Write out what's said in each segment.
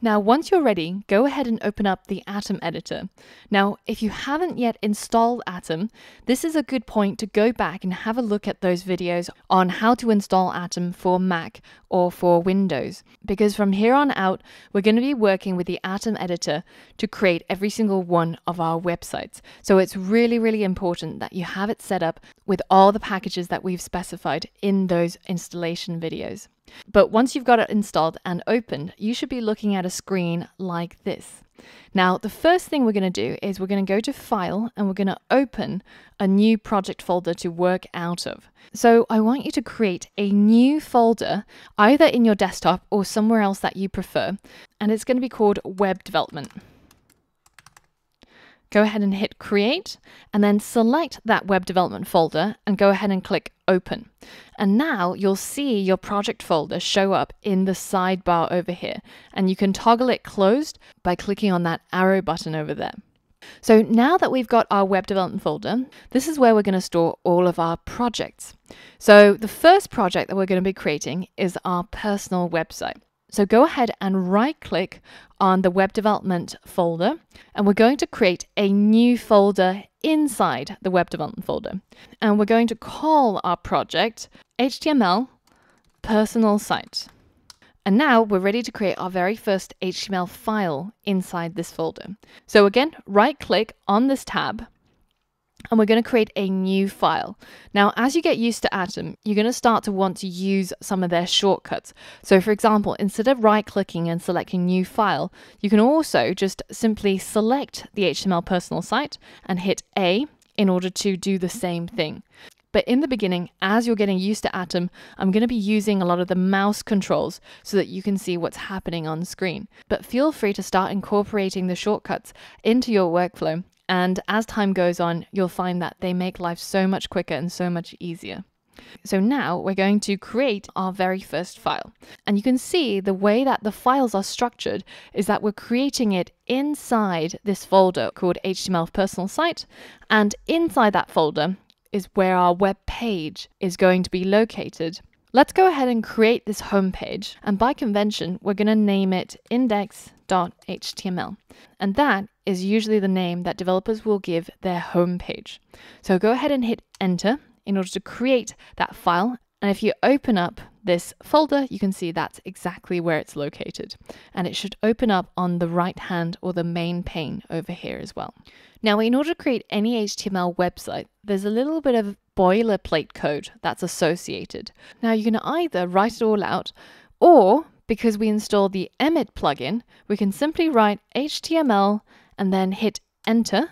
Now, once you're ready, go ahead and open up the Atom editor. Now, if you haven't yet installed Atom, this is a good point to go back and have a look at those videos on how to install Atom for Mac or for Windows. Because from here on out, we're going to be working with the Atom editor to create every single one of our websites. So it's really, really important that you have it set up with all the packages that we've specified in those installation videos. But once you've got it installed and opened, you should be looking at a screen like this. Now, the first thing we're going to do is we're going to go to File and we're going to open a new project folder to work out of. So I want you to create a new folder either in your desktop or somewhere else that you prefer, and it's going to be called Web Development go ahead and hit create and then select that web development folder and go ahead and click open. And now you'll see your project folder show up in the sidebar over here and you can toggle it closed by clicking on that arrow button over there. So now that we've got our web development folder, this is where we're going to store all of our projects. So the first project that we're going to be creating is our personal website. So go ahead and right click on the web development folder and we're going to create a new folder inside the web development folder. And we're going to call our project HTML personal site. And now we're ready to create our very first HTML file inside this folder. So again, right click on this tab and we're going to create a new file. Now, as you get used to Atom, you're going to start to want to use some of their shortcuts. So for example, instead of right clicking and selecting new file, you can also just simply select the HTML personal site and hit A in order to do the same thing. But in the beginning, as you're getting used to Atom, I'm going to be using a lot of the mouse controls so that you can see what's happening on screen. But feel free to start incorporating the shortcuts into your workflow and as time goes on, you'll find that they make life so much quicker and so much easier. So now we're going to create our very first file. And you can see the way that the files are structured is that we're creating it inside this folder called HTML personal site. And inside that folder is where our web page is going to be located. Let's go ahead and create this homepage. And by convention, we're going to name it index.html. And that is usually the name that developers will give their homepage. So go ahead and hit enter in order to create that file and if you open up this folder, you can see that's exactly where it's located. And it should open up on the right hand or the main pane over here as well. Now, in order to create any HTML website, there's a little bit of boilerplate code that's associated. Now, you can either write it all out or because we installed the Emmet plugin, we can simply write HTML and then hit enter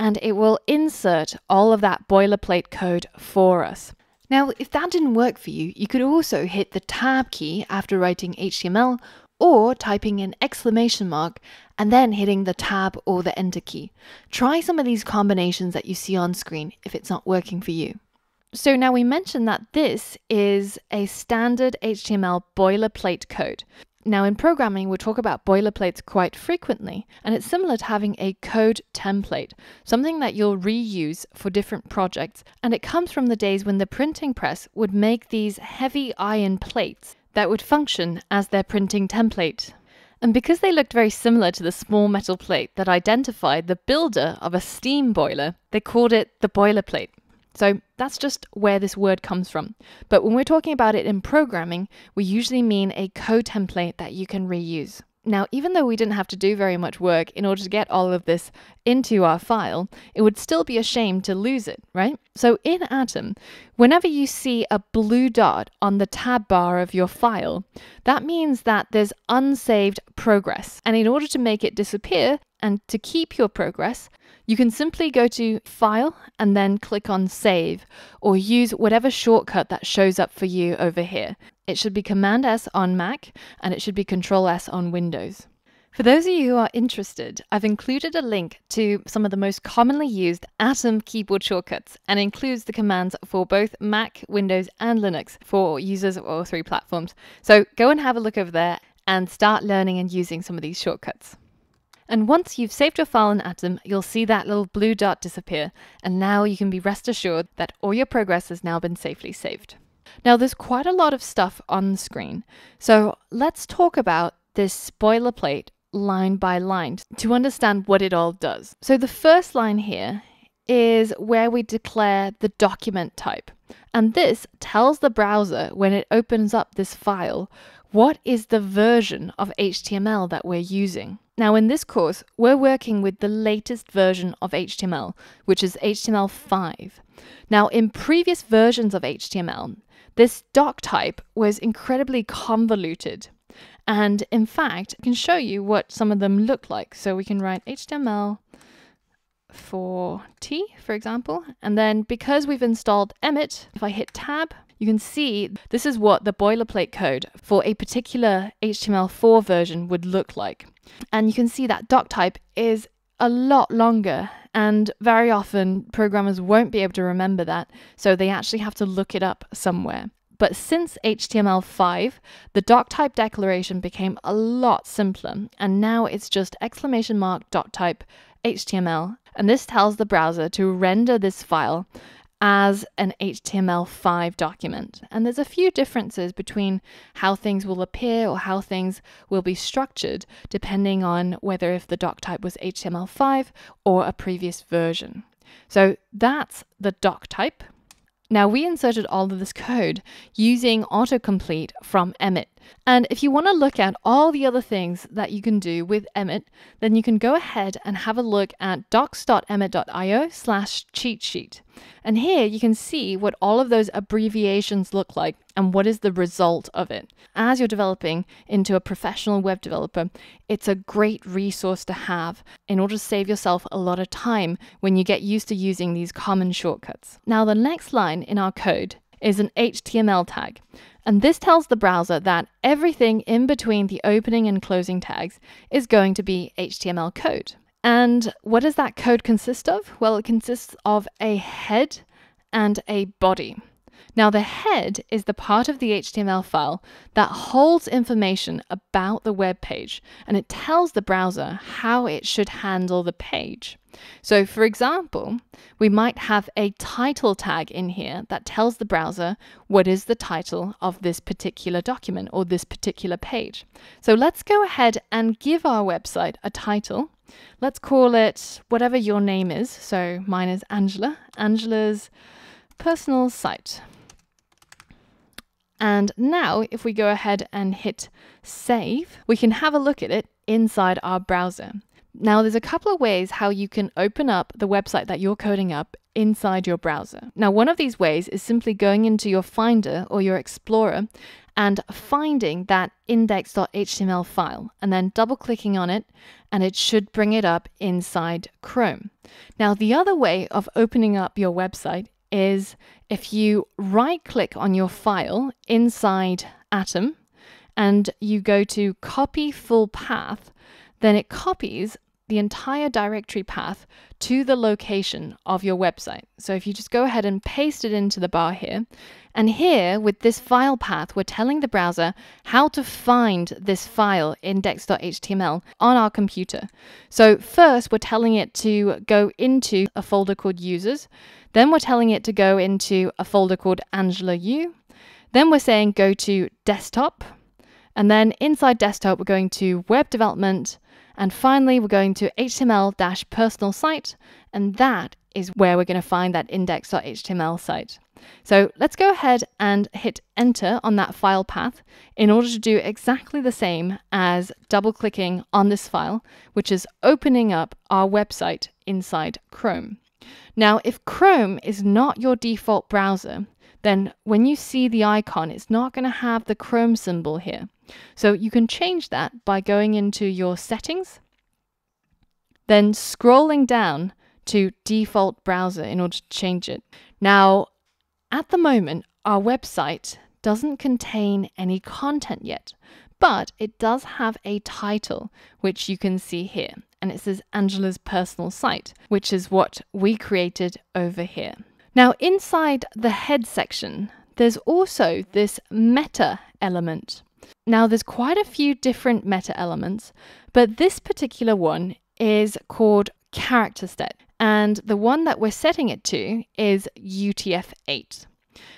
and it will insert all of that boilerplate code for us. Now, if that didn't work for you, you could also hit the tab key after writing HTML or typing an exclamation mark and then hitting the tab or the enter key. Try some of these combinations that you see on screen if it's not working for you. So now we mentioned that this is a standard HTML boilerplate code. Now, in programming, we talk about boilerplates quite frequently, and it's similar to having a code template, something that you'll reuse for different projects. And it comes from the days when the printing press would make these heavy iron plates that would function as their printing template. And because they looked very similar to the small metal plate that identified the builder of a steam boiler, they called it the boilerplate. So that's just where this word comes from. But when we're talking about it in programming, we usually mean a code template that you can reuse. Now, even though we didn't have to do very much work in order to get all of this into our file, it would still be a shame to lose it, right? So in Atom, whenever you see a blue dot on the tab bar of your file, that means that there's unsaved progress. And in order to make it disappear, and to keep your progress, you can simply go to File and then click on Save or use whatever shortcut that shows up for you over here. It should be Command S on Mac and it should be Control S on Windows. For those of you who are interested, I've included a link to some of the most commonly used Atom keyboard shortcuts and includes the commands for both Mac, Windows, and Linux for users of all three platforms. So go and have a look over there and start learning and using some of these shortcuts. And once you've saved your file in Atom, you'll see that little blue dot disappear, and now you can be rest assured that all your progress has now been safely saved. Now, there's quite a lot of stuff on the screen, so let's talk about this boilerplate line by line to understand what it all does. So, the first line here is where we declare the document type, and this tells the browser when it opens up this file what is the version of HTML that we're using. Now in this course, we're working with the latest version of HTML, which is HTML5. Now in previous versions of HTML, this doc type was incredibly convoluted. And in fact, I can show you what some of them look like. So we can write HTML for T, for example. And then because we've installed Emmet, if I hit tab, you can see this is what the boilerplate code for a particular HTML4 version would look like. And you can see that doc type is a lot longer and very often programmers won't be able to remember that, so they actually have to look it up somewhere. But since HTML5, the doc type declaration became a lot simpler, and now it's just exclamation mark doc type HTML, and this tells the browser to render this file as an HTML5 document. And there's a few differences between how things will appear or how things will be structured depending on whether if the doc type was HTML5 or a previous version. So that's the doc type. Now we inserted all of this code using autocomplete from Emmet and if you want to look at all the other things that you can do with Emmet, then you can go ahead and have a look at docs.emmet.io slash cheat sheet. And here you can see what all of those abbreviations look like and what is the result of it. As you're developing into a professional web developer, it's a great resource to have in order to save yourself a lot of time when you get used to using these common shortcuts. Now, the next line in our code is an HTML tag. And this tells the browser that everything in between the opening and closing tags is going to be HTML code. And what does that code consist of? Well, it consists of a head and a body. Now, the head is the part of the HTML file that holds information about the web page and it tells the browser how it should handle the page. So for example, we might have a title tag in here that tells the browser what is the title of this particular document or this particular page. So let's go ahead and give our website a title. Let's call it whatever your name is. So mine is Angela, Angela's personal site. And now if we go ahead and hit save, we can have a look at it inside our browser. Now, there's a couple of ways how you can open up the website that you're coding up inside your browser. Now, one of these ways is simply going into your Finder or your Explorer and finding that index.html file and then double clicking on it and it should bring it up inside Chrome. Now, the other way of opening up your website is if you right click on your file inside Atom and you go to copy full path, then it copies the entire directory path to the location of your website. So if you just go ahead and paste it into the bar here, and here with this file path, we're telling the browser how to find this file index.html on our computer. So first we're telling it to go into a folder called users, then we're telling it to go into a folder called Angela U, then we're saying go to desktop, and then inside desktop, we're going to web development, and finally, we're going to html-personal site, and that is where we're going to find that index.html site. So let's go ahead and hit enter on that file path in order to do exactly the same as double clicking on this file, which is opening up our website inside Chrome. Now, if Chrome is not your default browser, then when you see the icon, it's not going to have the Chrome symbol here. So you can change that by going into your settings, then scrolling down to default browser in order to change it. Now, at the moment, our website doesn't contain any content yet, but it does have a title, which you can see here, and it says Angela's personal site, which is what we created over here. Now, inside the head section, there's also this meta element. Now, there's quite a few different meta elements, but this particular one is called character set, and the one that we're setting it to is UTF 8.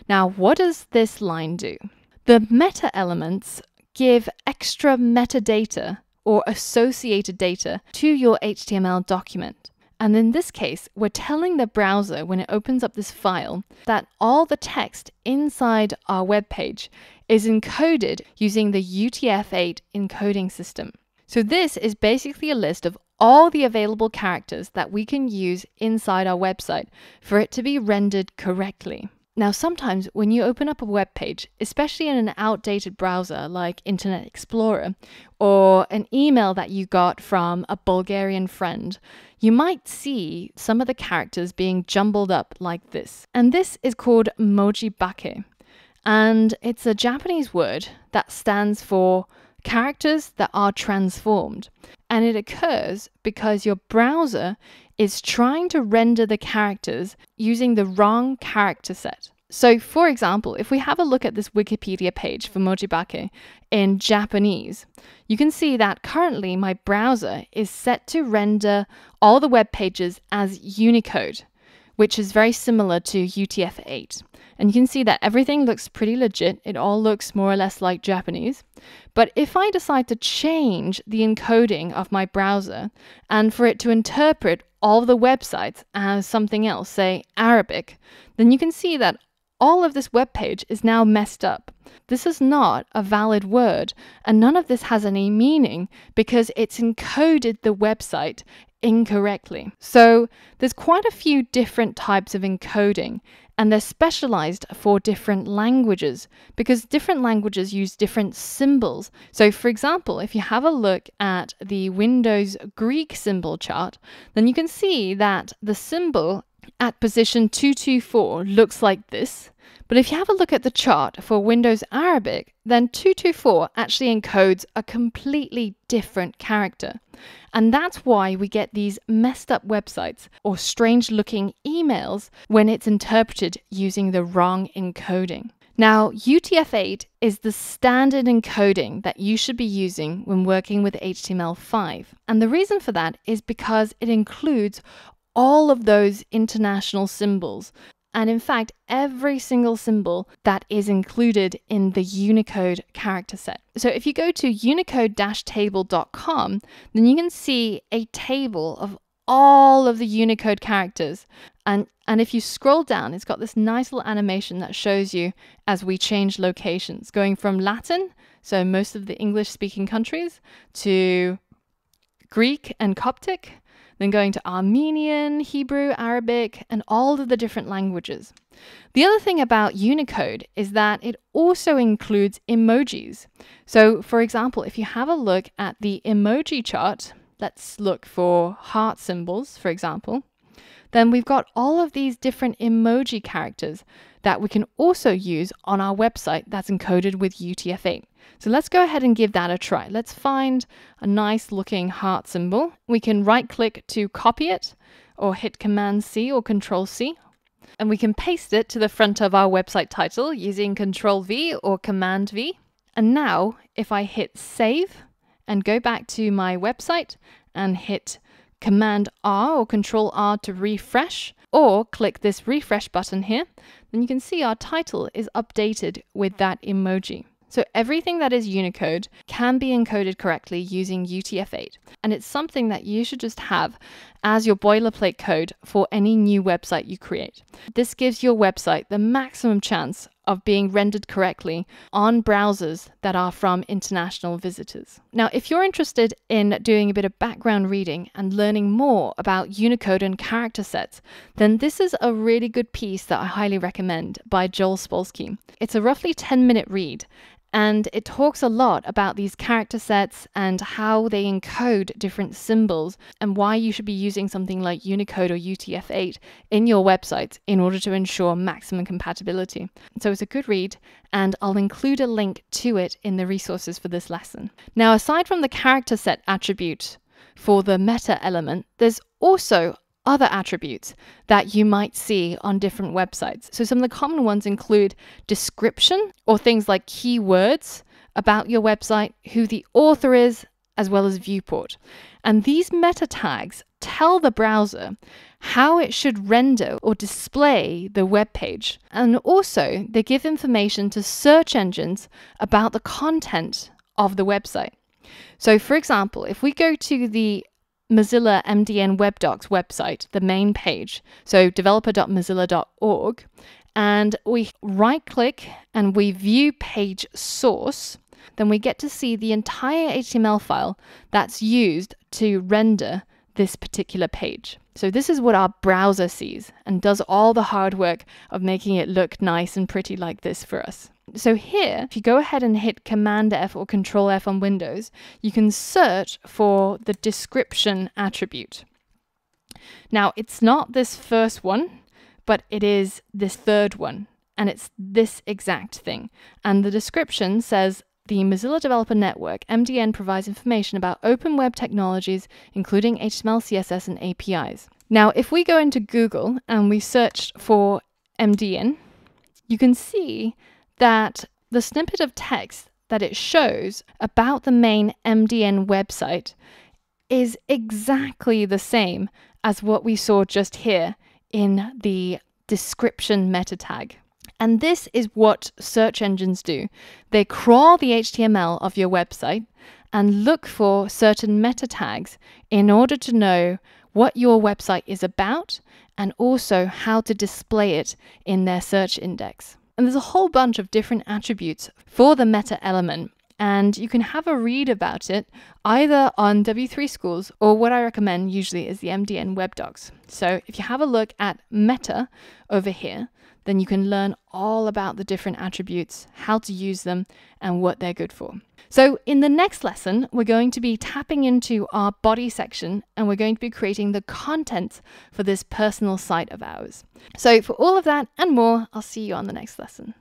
Now, what does this line do? The meta elements give extra metadata or associated data to your HTML document. And in this case, we're telling the browser when it opens up this file that all the text inside our web page is encoded using the UTF-8 encoding system. So this is basically a list of all the available characters that we can use inside our website for it to be rendered correctly. Now, sometimes when you open up a web page, especially in an outdated browser like Internet Explorer or an email that you got from a Bulgarian friend, you might see some of the characters being jumbled up like this. And this is called moji bake. And it's a Japanese word that stands for characters that are transformed. And it occurs because your browser is trying to render the characters using the wrong character set. So, for example, if we have a look at this Wikipedia page for Mojibake in Japanese, you can see that currently my browser is set to render all the web pages as Unicode, which is very similar to UTF 8. And you can see that everything looks pretty legit. It all looks more or less like Japanese. But if I decide to change the encoding of my browser and for it to interpret all the websites as something else, say Arabic, then you can see that all of this web page is now messed up. This is not a valid word, and none of this has any meaning because it's encoded the website incorrectly. So there's quite a few different types of encoding, and they're specialized for different languages because different languages use different symbols. So, for example, if you have a look at the Windows Greek symbol chart, then you can see that the symbol at position 224 looks like this. But if you have a look at the chart for Windows Arabic, then 224 actually encodes a completely different character. And that's why we get these messed up websites or strange looking emails when it's interpreted using the wrong encoding. Now, UTF 8 is the standard encoding that you should be using when working with HTML5. And the reason for that is because it includes all of those international symbols and in fact, every single symbol that is included in the Unicode character set. So if you go to unicode-table.com, then you can see a table of all of the Unicode characters. And, and if you scroll down, it's got this nice little animation that shows you as we change locations, going from Latin, so most of the English speaking countries, to Greek and Coptic, then going to Armenian, Hebrew, Arabic, and all of the different languages. The other thing about Unicode is that it also includes emojis. So, for example, if you have a look at the emoji chart, let's look for heart symbols, for example, then we've got all of these different emoji characters that we can also use on our website that's encoded with UTF 8. So let's go ahead and give that a try. Let's find a nice looking heart symbol. We can right click to copy it or hit Command C or Control C. And we can paste it to the front of our website title using Control V or Command V. And now if I hit save and go back to my website and hit Command R or Control R to refresh, or click this refresh button here, then you can see our title is updated with that emoji. So everything that is Unicode can be encoded correctly using UTF-8, and it's something that you should just have as your boilerplate code for any new website you create. This gives your website the maximum chance of being rendered correctly on browsers that are from international visitors. Now, if you're interested in doing a bit of background reading and learning more about Unicode and character sets, then this is a really good piece that I highly recommend by Joel Spolsky. It's a roughly 10 minute read and it talks a lot about these character sets and how they encode different symbols and why you should be using something like Unicode or UTF 8 in your websites in order to ensure maximum compatibility. So it's a good read, and I'll include a link to it in the resources for this lesson. Now, aside from the character set attribute for the meta element, there's also other attributes that you might see on different websites. So, some of the common ones include description or things like keywords about your website, who the author is, as well as viewport. And these meta tags tell the browser how it should render or display the web page. And also, they give information to search engines about the content of the website. So, for example, if we go to the Mozilla MDN Web Docs website, the main page, so developer.mozilla.org, and we right click and we view page source, then we get to see the entire HTML file that's used to render this particular page. So, this is what our browser sees and does all the hard work of making it look nice and pretty like this for us. So here, if you go ahead and hit Command F or Control F on Windows, you can search for the description attribute. Now, it's not this first one, but it is this third one, and it's this exact thing. And the description says the Mozilla Developer Network, MDN, provides information about open web technologies, including HTML, CSS, and APIs. Now, if we go into Google and we search for MDN, you can see that the snippet of text that it shows about the main MDN website is exactly the same as what we saw just here in the description meta tag. And this is what search engines do. They crawl the HTML of your website and look for certain meta tags in order to know what your website is about and also how to display it in their search index. And there's a whole bunch of different attributes for the meta element. And you can have a read about it either on W3 Schools or what I recommend usually is the MDN web docs. So if you have a look at meta over here, then you can learn all about the different attributes, how to use them, and what they're good for. So, in the next lesson, we're going to be tapping into our body section and we're going to be creating the content for this personal site of ours. So, for all of that and more, I'll see you on the next lesson.